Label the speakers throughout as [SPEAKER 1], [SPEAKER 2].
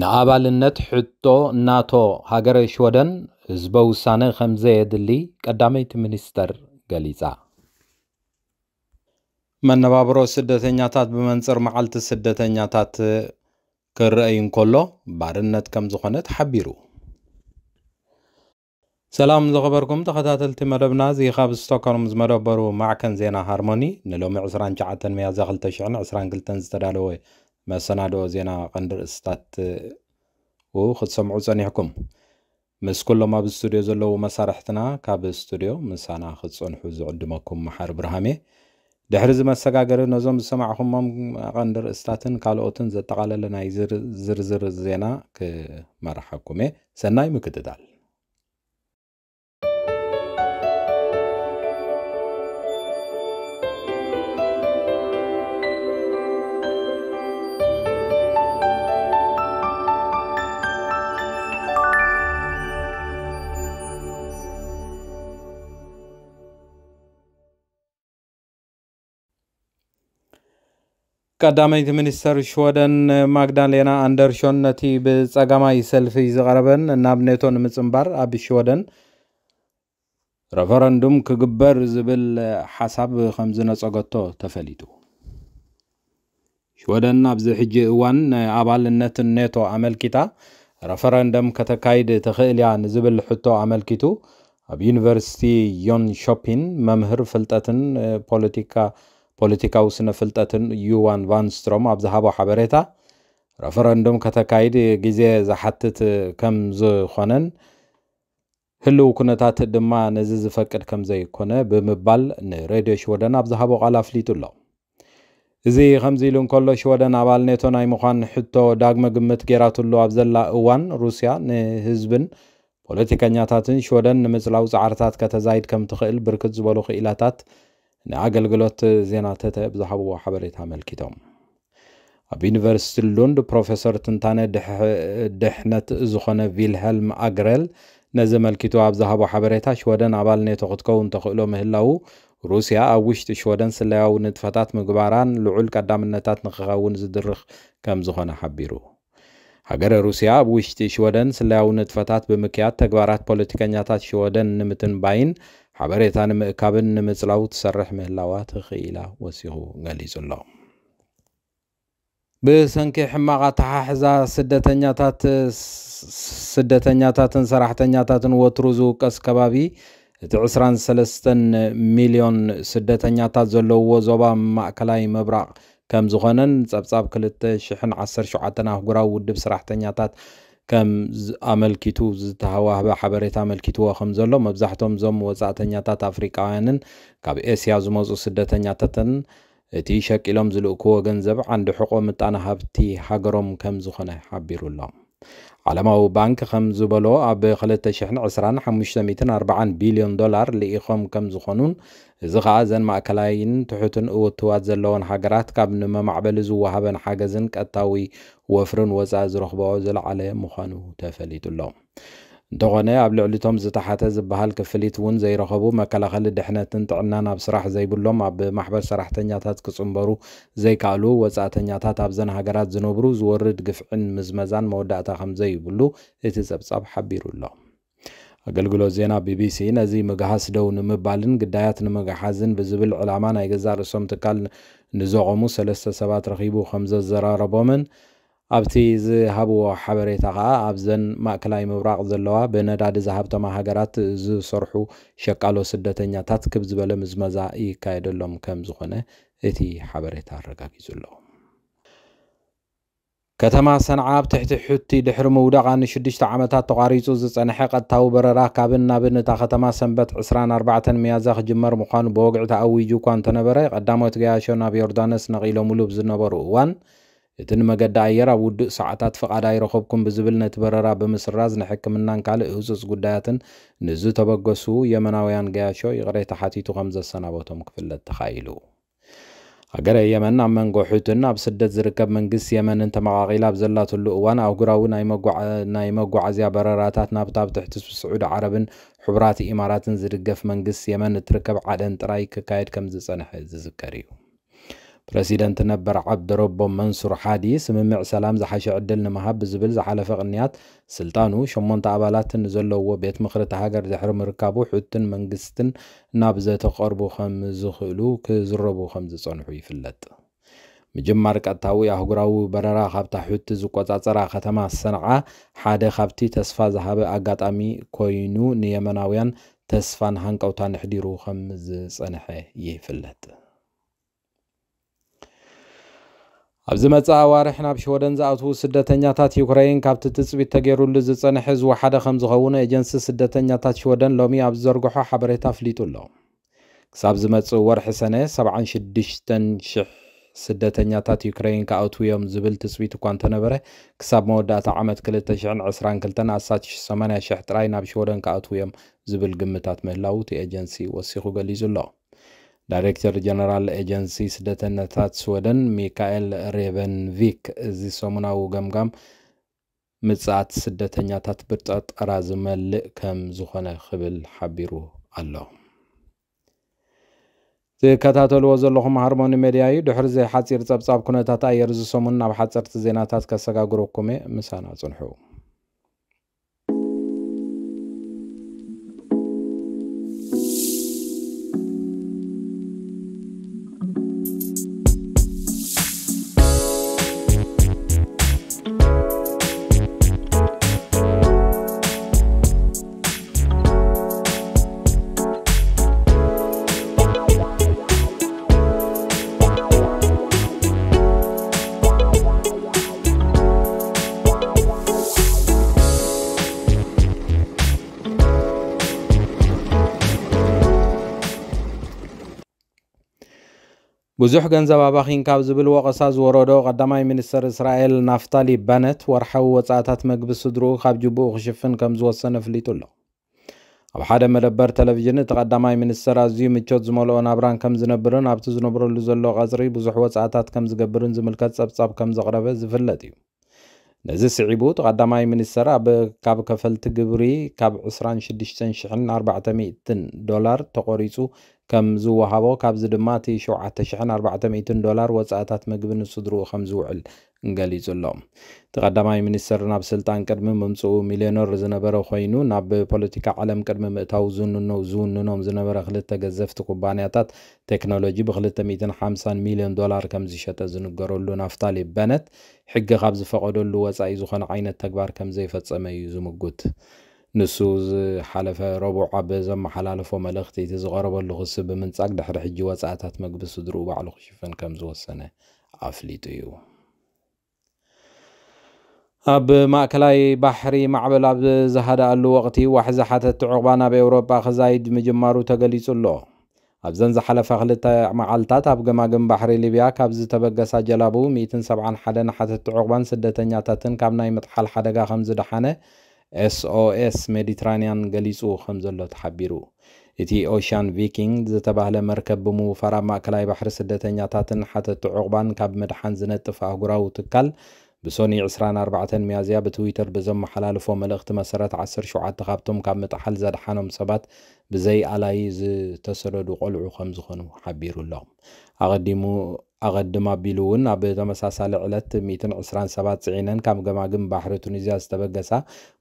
[SPEAKER 1] ንኣባልነት ሕቶ ናቶ ሃገረ ሽወደን ህዝበ ውሳነ ከም ዘየድሊ ቀዳመይቲ ሚኒስተር ገሊጻ መነባብሮ ስደተኛታት ብመንፅር መዓልቲ ስደተኛታት ክረአይ እንከሎ ባርነት ከም ዝኾነ ተሓቢሩ ሰላም ዝኸበርኩም ተኸታተልቲ መደብና እዚ ካብ ስቶክሆልም ዝመደበሩ ማዕከን ዜና ሃርሞኒ ንሎሚ 29 መያዝያ 222 ዝተዳለወ መሰናዶ ዜና ቀንዲ ርእስታት ክትሰምዑ ፀኒሕኩም ምስ ኩሎም ኣብ ስቱድዮ ዘለዉ መሳርሕትና ካብ ስቱድዮ ምሳና ክትፀንሑ ዝዕድመኩም መሓር ብርሃሜ ድሕሪ ዚ መሰጋገሪ ነዞም ዝሰማዕኹሞም ቀንዲ ርእስታትን ካልኦትን ዘጠቓለለ ናይ ዝርዝር ዜና ክመርሓኩም እየ ሰናይ ምክትታል ቀዳመይቲ ሚኒስተር ሽወደን ማግዳሌና ኣንደርሾን ነቲ ብፀጋማይ ሰልፊ ዝቐረበን ናብ ኔቶ ንምፅምባር ኣብ ሽወደን ረፈረንዱም ክግበር ዝብል ሓሳብ ከም ዝነፀገቶ ተፈሊጡ ሽወደን ኣብዚ ሕጂ እዋን ኣባልነት ኔቶ ኣመልኪታ ረፈረንደም ከተካይድ ትኽእል እያ ንዝብል ሕቶ ኣመልኪቱ ኣብ ዩኒቨርሲቲ ዮን ሾፒን መምህር ፍልጠትን ፖለቲካ ፖለቲካዊ ስነ ፍልጠትን ዩዋን ቫንስትሮም ኣብ ዝሃቦ ሓበሬታ ረፈረንዶም ከተካይድ ግዜ ዝሓትት ከም ዝኾነን ህልው ኩነታት ድማ ነዚ ዝፈቅድ ከም ዘይኮነ ብምባል ንሬድዮ ሽወደን ኣብ ዝሃቦ ቃል ኣፍሊጡ ኣሎ እዚ ከምዚ ኢሉ እንከሎ ሽወደን ኣባል ኔቶ ናይ ምዃን ሕቶ ዳግመ ግምት ገይራትሉ ኣብ ዘላ እዋን ሩስያ ንህዝብን ፖለቲከኛታትን ሽወደን ንምፅላው ፃዕርታት ከተዛይድ ከም ትኽእል ብርክት ዝበሉ ክኢላታት نعقل قلوت زينا تتا بزحب وحبريت عمل كتوم اب انفرسي لوند پروفسور تنتانه دح... دحنت زخنه ويلهلم اغرل نزم الكتو عبزهب وحبريتا شودن عبال نيتوغد كون تخلو مهلاو روسيا اوشت شودن سلاو نتفتات مقباران لعول قدام النتات نخغاون زدرخ كم زخنه حبيرو هاگر روسيا اوشت شودن سلاو نتفتات بمكيات تقبارات پولتيكا نياتات شودن نمتن باين ሓበሬታ ንምእካብን ንምፅላው ትሰርሕ ምህላዋ ትኽኢላ ወሲኹ ገሊጹ ኣሎ ብሰንኪ ሕማቕ ኣተሓሕዛ ስደተኛታት ስደተኛታትን ሰራሕተኛታትን ወትሩ ዝውቀስ ከባቢ እቲ 23 ሚልዮን ስደተኛታት ዘለውዎ ዞባ ማእከላይ ምብራቕ ከም ዝኾነን ፀብጻብ 217 ኣህጉራዊ ውድብ ሰራሕተኛታት ከም ኣመልኪቱ ዝተሃዋህበ ሓበሬታ ኣመልኪትዎ ከም ዘሎ መብዛሕቶም እዞም ወፃእተኛታት ኣፍሪቃውያንን ካብ ኤስያ ዝመፁ ስደተኛታትን እቲ ሸቂሎም ዝልእክዎ ገንዘብ ዓንዲ ሕቆ ምጣነ ሃብቲ ሃገሮም ከም ዝኾነ ሓቢሩሎም علامه بانك خم زبلو اب خلت تشحن عسران حمشتميتن اربعان بليون دولار لي خم كم زخنون زخا زن ماكلاين تحوتن او توات زلون حجرات كاب نم معبل زو وهبن حاجزن قطاوي وفرن وزاز رخبو زل على مخانو تفليت اللوم እንተኾነ ኣብ ቶም ዝተሓተ ዝበሃል ክፍሊት እውን ዘይረኸቡ መከላኸሊ ድሕነትን ጥዕናን ኣብ ስራሕ ዘይብሎም ኣብ ማሕበር ሰራሕተኛታት ክፅምበሩ ዘይከኣሉ ወፃእተኛታት ኣብዘን ሃገራት ዝነብሩ ዝወርድ ግፍዕን ምዝመዛን መወዳእታ ከም ዘይብሉ እቲ ጸብጻብ ሓቢሩ ኣሎ ኣገልግሎት ዜና ቢቢሲ ነዚ ምግሃስ ደው ንምባልን ግዳያት ንምግሓዝን ብዝብል ዕላማ ናይ ገዛ ርእሶም ትካል ንዘቐሙ ሰለስተ ሰባት ረኺቡ ከም ዘዘራረቦምን ኣብቲ ዝሃብዎ ሓበሬታ ከዓ ኣብዘን ማእከላይ ምብራቅ ዘለዋ ብነዳዲ ዝሃብተማ ሃገራት ዝሰርሑ ሸቃሎ ስደተኛታት ክብ ዝበለ ምዝመዛ ይካየደሎም ከም ዝኾነ እቲ ሓበሬታ ኣረጋጊጹ ኣሎ ከተማ ሰንዓ ኣብ ትሕቲ ሕቲ ድሕሪ ምውዳቕ ንሽዱሽተ ዓመታት ተቋሪፁ ዝፀንሐ ቀጥታዊ በረራ ካብን ናብን እታ ከተማ ሰንበት 24 መያዛ ክጅመር ምዃኑ ብወግዒ ተኣዊጁ እኳ እንተነበረ ቀዳሞት ገያሾ ናብ ዮርዳኖስ ነቒሎምሉ ዝነበሩ እዋን እቲ ንመገዲ ኣየር ኣብ ውድእ ሰዓታት ፍቓድ ኣይረኸብኩም ብዝብል ነቲ በረራ ብምስራዝ ንሕክምናን ካልእ ህፁፅ ጉዳያትን ንዝተበገሱ የመናውያን ገያሾ ይቕሬታ ሓቲቱ ከም ዘሰናበቶም ክፍለጥ ተኻኢሉ ሃገረ የመን ኣብ መንጎ ሑትን ኣብ ስደት ዝርከብ መንግስቲ የመንን ተመቓቒላ ኣብ ዘላትሉ እዋን ኣህጉራዊ ናይ መጓዓዝያ በረራታት ናብታ ኣብ ትሕቲ ስዑድ ዓረብን ሕቡራት ኢማራትን ዝድገፍ መንግስቲ የመን እትርከብ ዓደን ጥራይ ክካየድ ከም ዝፀንሐ ዝዝከር እዩ ፕረሲደንት ነበር ዓብድረቦ መንሱር ሓዲ ስምምዕ ሰላም ዝሓሸ ዕድል ንምሃብ ብዝብል ዝሓለፈ ቅንያት ስልጣኑ 8 ኣባላትን ዘለዎ ቤት ምክሪ ተሃገር ድሕሪ ምርካቡ ሕቱን መንግስትን ናብ ዘተቐርቡ ከም ዝኽእሉ ክዝረቡ ከም ዝፀንሑ ይፍለጥ ምጅማር ቀጥታዊ ኣህጉራዊ በረራ ካብታ ሕቲ ዝቆፃፀራ ከተማ ሰንዓ ሓደ ካብቲ ተስፋ ዝሃበ ኣጋጣሚ ኮይኑ ንየመናውያን ተስፋን ሃንቀውታ ንሕዲሩ ከም ዝፀንሐ ይፍለጥ ኣብዚ መፅእ ኣዋርሕ ናብ ሽወደን ዝኣትዉ ስደተኛታት ዩክራይን ካብቲ ትፅቢት ተገይሩሉ ዝፀንሐ ዝወሓደ ከም ዝኸውን ኤጀንሲ ስደተኛታት ሽወደን ሎሚ ኣብ ዝዘርግሖ ሓበሬታ ኣፍሊጡ ኣሎ ክሳብ ዝመፅእ ወርሒ ሰነ 76,000 ስደተኛታት ዩክራይን ካኣትዉ እዮም ዝብል ትፅቢት እኳ እንተነበረ ክሳብ መወዳእታ ዓመት 222 ኣሳት80,000 ጥራይ ናብ ሽወደን ካኣትዉ እዮም ዝብል ግምታት ምህላው እቲ ኤጀንሲ ወሲኹ ገሊጹ ኣሎ ዳይሬክተር ጀነራል ኤጀንሲ ስደተነታት ስወደን ሚካኤል ሬቨንቪክ እዚ ሰሙናዊ ገምጋም ምፅኣት ስደተኛታት ብጠጠራ ዝመልእ ከም ዝኾነ ክብል ሓቢሩ ኣሎ ዝከታተልዎ ዘለኹም ሃርሞኒ ሜድያ እዩ ድሕሪ ዘይ ሓፂር ፀብጻብ ኩነታት ኣየር ዝሰሙን ናብ ሓፀርቲ ዜናታት ከሰጋግረኩም እየ ምሳና ፅንሑ بزح جنزب أباخين كاب زبل وقصاز وردو قدماي منستر إسرائيل نفتالي بنت ورحو وصعتات مجبس صدرو خاب جبو خشفن كم زوسن فليتو له أب حدا مدبر تلفزيون تقدماي منستر أزيو متشوت زملو نابران كم زنبرن أبتو زنبرو غزري بزح وصعتات كم زملكات سبساب كم زفلتيو نزي سعيبو تقدماي من السرا بكاب كفلت قبري كاب عسران شدشتن شحن 400 دولار تقريسو كم زو هابو كاب زدماتي شو عتشحن 400 دولار وزاتات مقبن صدرو خمزو عل ገሊጹሎም እቲ ቀዳማይ ሚኒስትር ናብ ስልጣን ቅድሚ ምምፅኡ ሚልዮነር ዝነበረ ኮይኑ ናብ ፖለቲካ ዓለም ቅድሚ ምእታዊ ዝንኖ ዝውንኖም ዝነበረ ክልተ ገዘፍቲ ኩባንያታት ቴክኖሎጂ ብ250 ሚልዮን ዶላር ከም ዝሸጠ ዝንገረሉ ናፍታሊ በነት ሕጊ ካብ ዝፈቐደሉ ወፃኢ ዝኾነ ዓይነት ተግባር ከም ዘይፈፀመ እዩ ዝምጉት ንሱ ዝሓለፈ ረቡዕ ኣብ ዘመሓላለፎ መልእኽቲ እቲ ዝቐረበሉ ክስ ብምንጻግ ድሕሪ ሕጂ ወፃእታት መግቢ ስድርኡ ባዕሉ ክሽፍን ከም ዝወሰነ ኣፍሊጡ እዩ ኣብ ማእከላይ ባሕሪ ማዕበል ኣብ ዝሃደኣሉ ወቕቲ ዋሕ ዝሓተት ዕቑባ ናብ ኤውሮጳ ክዛይድ ምጅማሩ ተገሊጹ ኣሎ ኣብዘን ዝሓለፈ ክልተ መዓልትታት ኣብ ገማግም ባሕሪ ሊብያ ካብ ዝተበገሳ ጀላቡ 171 ሓተቲ ዕቑባን ስደተኛታትን ካብ ናይ ምጥሓል ሓደጋ ከም ዝደሓነ ኤስኦኤስ ሜዲትራንያን ገሊጹ ከም ዘሎ ተሓቢሩ እቲ ኦሽን ቪኪንግ ዝተባህለ መርከብ ብምውፋር ኣብ ማእከላይ ባሕሪ ስደተኛታትን ሓተቲ ዕቑባን ካብ ምድሓን ዝነጥፍ ኣህጉራዊ ትካል ብሶኒ 24 መያዝያ ብትዊተር ብዘመሓላልፎ መልእኽቲ መሰረት 17 ካብቶም ካብ ምጥሓል ዘድሓኖም ሰባት ብዘይኣላይ ዝተሰደዱ ቆልዑ ከም ዝኾኑ ሓቢሩ ኣሎም ኣቐዲሙ ኣቐድም ኣቢሉ እውን ኣብ ተመሳሳሊ ዕለት 120 ሰባት ፅዒነን ካብ ገማግም ባሕሪ ቱኒዝያ ዝተበገሳ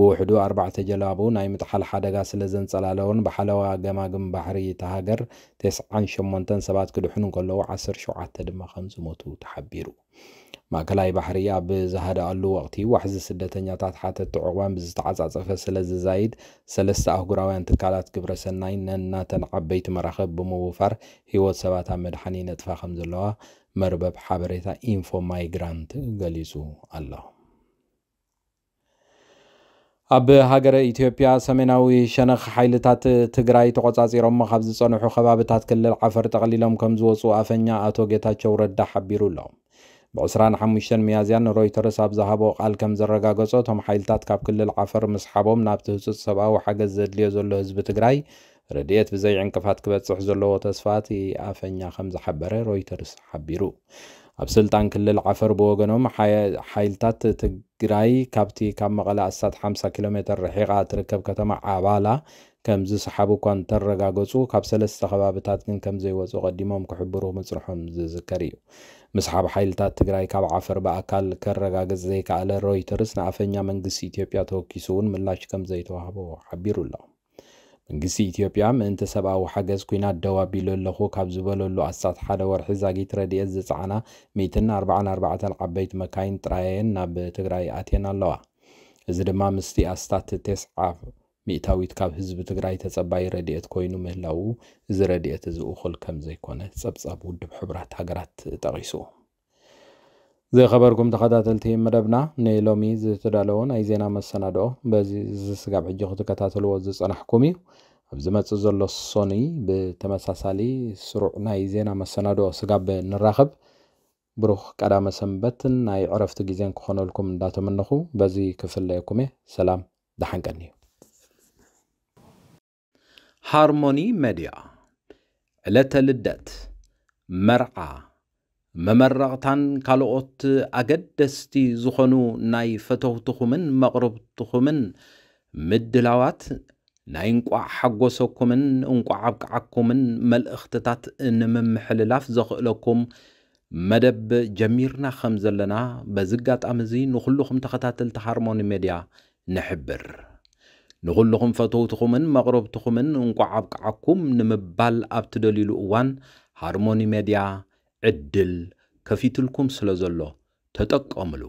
[SPEAKER 1] ብውሕዱ ኣርባዕተ ጀላቡ ናይ ምጥሓል ሓደጋ ስለ ዘንፀላለውን ብሓለዋ ገማግም ባሕሪ ተሃገር 98 ሰባት ክድሕኑ እንከለዉ 17 ድማ ከም ዝሞቱ ተሓቢሩ ማእከላይ ባሕርያ ብዝሃደኣሉ ወቕቲ ዋሕዚ ስደተኛታት ሓተቲ ዕቑባን ብዝተዓፃፀፈ ስለ ዝዛይድ ሰለስተ ኣህጉራውያን ትካላት ግብረ ሰናይ ነናተን ዓበይቲ መራኸብ ብምውፋር ሂወት ሰባት ኣብ መድሓኒ ነጥፋ ከም ዘለዋ መርበብ ሓበሬታ ኢንፎ ማይግራንት ገሊጹ ኣሎ ኣብ ሃገረ ኢትዮጵያ ሰሜናዊ ሸነኽ ሓይልታት ትግራይ ተቆፃፂሮሞ ካብ ዝፀንሑ ከባብታት ክልል ዓፈር ጠቕሊሎም ከም ዝወፁ ኣፈኛ ኣቶ ጌታቸው ረዳ ሓቢሩ ኣሎ بعسران حموشتن ميازيان رويترس أب ذهبو قال كم زرقا قصوتهم حيلتات كاب كل العفر مسحبهم نابت هسوت سبعة وحاجة زدلية زلو هزب تقراي رديت بزي عنكفات كبتسح زلو وتسفاتي أفنيا خمز حبره رويترس حبيرو ኣብ كل العفر بوغنوم ብወገኖም ሓይልታት ትግራይ ካብቲ ካብ መቐለ ኣሳት 50 ኪሎ ሜትር ርሒቓ እትርከብ ከተማ ከም ዝሰሓቡ እኳ እንተረጋገፁ ካብ ሰለስተ ከባብታት ግን ከም ዘይወፁ ቀዲሞም ክሕብሩ ምፅርሖም ዝዝከር እዩ ምስሓብ ሓይልታት ትግራይ ካብ ዓፈር ብኣካል ከረጋገፅ ዘይከኣለ ሮይተርስ ንኣፈኛ መንግስቲ ኢትዮጵያ ተወኪሱ እውን ምላሽ ከም ዘይተዋህቦ ሓቢሩ ኣሎ መንግስቲ ኢትዮጵያ ምእንቲ ሰብኣዊ ሓገዝ ኩናት ደው ኣቢሉ ኣለኹ ካብ ዝበለሉ ኣስታት ሓደ ወርሒ ዛጊት ረድኤት ዝፀዓና 144 ዓበይቲ መካይን ጥራየን ናብ ትግራይ ኣትየን ኣለዋ እዚ ድማ ምስቲ ኣስታት ሚእታዊት ካብ ህዝቢ ትግራይ ተፀባይ ረድኤት ኮይኑ ምህላው እዚ ረድኤት እዚ እኹል ከም ዘይኮነ ፀብጻብ ውድብ ሕቡራት ሃገራት ጠቒሱ ዘይኸበርኩም ተኸታተልቲ መደብና ንሎሚ ዝተዳለዎ ናይ ዜና መሰናድኦ በዚ ዝስጋብ ሕጂ ክትከታተልዎ ዝፀናሕኩም እዩ ኣብ ዝመፅእ ዘሎ ሶኒ ብተመሳሳሊ ስሩዕ ናይ ዜና መሰናድኦ ስጋብ ንራኸብ ብሩኽ ቀዳመ ሰንበትን ናይ ዕረፍቲ ግዜን ክኾነልኩም እንዳተመነኹ በዚ ክፍለየኩም እየ ሰላም ደሓንቀኒ እዩ ሃርሞኒ ሜድያ ዕለተ ልደት መርዓ መመረቕታን ካልኦት ኣገደስቲ ዝኾኑ ናይ ፈተውትኹምን መቕርብትኹምን ምድላዋት ናይ እንቋዕ ሓጐሰኩምን እንቋዕ ኣብቅዓኩምን መልእኽትታት ንምምሕልላፍ ዘኽእለኩም መደብ ጀሚርና ከም ዘለና በዚ ኣጋጣሚ እዚ ንኩልኩም ተኸታተልቲ ሃርሞኒ ሜድያ ንሕብር ንኹለኹም ፈተውትኹምን መቕረብትኹምን እንቋዓብ ቅዓኩም ንምባል ኣብ ትደሊሉ እዋን ሃርሞኒ ሜድያ ዕድል ከፊትልኩም ስለ ዘሎ ተጠቀምሉ